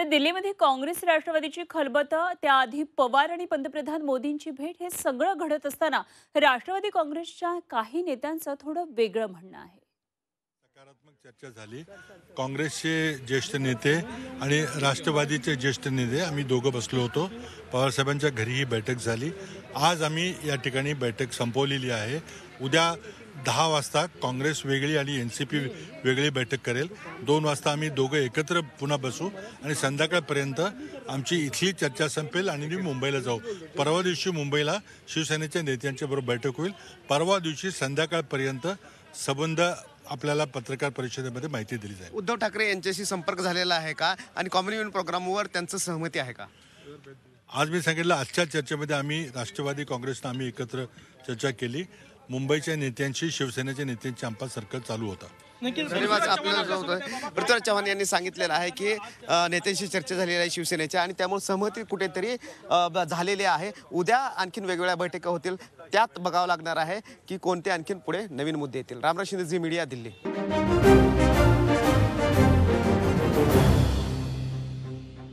तर दिल्लीमध्ये काँग्रेस राष्ट्रवादीची खलबतं त्याआधी पवार आणि पंतप्रधान मोदींची भेट हे सगळं घडत असताना राष्ट्रवादी काँग्रेसच्या काही नेत्यांचं थोडं वेगळं म्हणणं आहे सकारात्मक चर्चा झाली काँग्रेसचे ज्येष्ठ नेते आणि राष्ट्रवादीचे ज्येष्ठ नेते आम्ही दोघं बसलो होतो पवारसाहेबांच्या घरी ही बैठक झाली आज आम्ही या ठिकाणी बैठक संपवलेली आहे उद्या दहा वाजता काँग्रेस वेगळी आणि एन सी पी वेगळी बैठक करेल दोन वाजता आम्ही दोघं एकत्र पुन्हा बसू आणि संध्याकाळपर्यंत आमची इथली चर्चा संपेल आणि मी मुंबईला जाऊ परवा दिवशी मुंबईला शिवसेनेच्या नेत्यांच्या बरोबर बैठक होईल परवा दिवशी संध्याकाळपर्यंत संबंध आपल्याला पत्रकार परिषदेमध्ये माहिती दिली जाईल उद्धव ठाकरे यांच्याशी संपर्क झालेला आहे का आणि प्रोग्राम प्रोग्रामवर त्यांचं सहमती आहे का आज मी सांगितलं आजच्या चर्चेमध्ये आम्ही राष्ट्रवादी काँग्रेसनं आम्ही एकत्र चर्चा केली मुंबईच्या नेत्यांशी शिवसेनेच्या नेत्यांची आंपा सर्कल चालू होता पृथ्वीराज चव्हाण यांनी सांगितलेलं आहे की नेत्यांशी चर्चा झालेली आहे शिवसेनेच्या आणि त्यामुळे सहमती कुठेतरी झालेली आहे उद्या आणखीन वेगवेगळ्या बैठका होतील त्यात बघावं लागणार आहे की कोणते आणखीन पुढे नवीन मुद्दे येतील रामराज शिंदे मीडिया दिल्ली